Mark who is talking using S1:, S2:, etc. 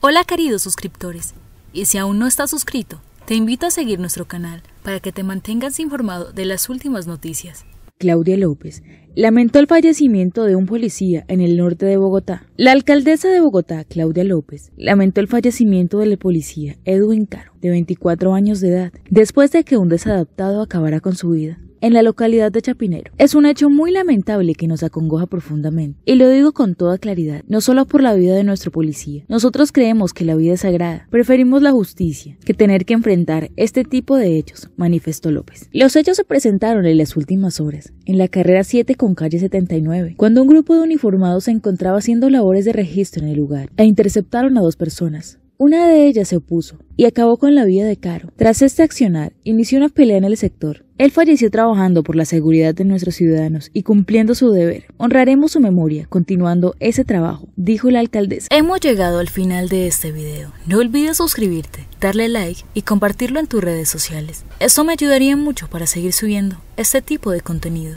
S1: Hola queridos suscriptores, y si aún no estás suscrito, te invito a seguir nuestro canal para que te mantengas informado de las últimas noticias. Claudia López lamentó el fallecimiento de un policía en el norte de Bogotá. La alcaldesa de Bogotá, Claudia López, lamentó el fallecimiento del policía Edwin Caro, de 24 años de edad, después de que un desadaptado acabara con su vida en la localidad de Chapinero. Es un hecho muy lamentable que nos acongoja profundamente, y lo digo con toda claridad, no solo por la vida de nuestro policía. Nosotros creemos que la vida es sagrada, preferimos la justicia que tener que enfrentar este tipo de hechos, manifestó López. Los hechos se presentaron en las últimas horas, en la carrera 7 con calle 79, cuando un grupo de uniformados se encontraba haciendo labores de registro en el lugar e interceptaron a dos personas. Una de ellas se opuso y acabó con la vida de Caro. Tras este accionar, inició una pelea en el sector. Él falleció trabajando por la seguridad de nuestros ciudadanos y cumpliendo su deber. Honraremos su memoria continuando ese trabajo, dijo la alcaldesa. Hemos llegado al final de este video. No olvides suscribirte, darle like y compartirlo en tus redes sociales. Eso me ayudaría mucho para seguir subiendo este tipo de contenido.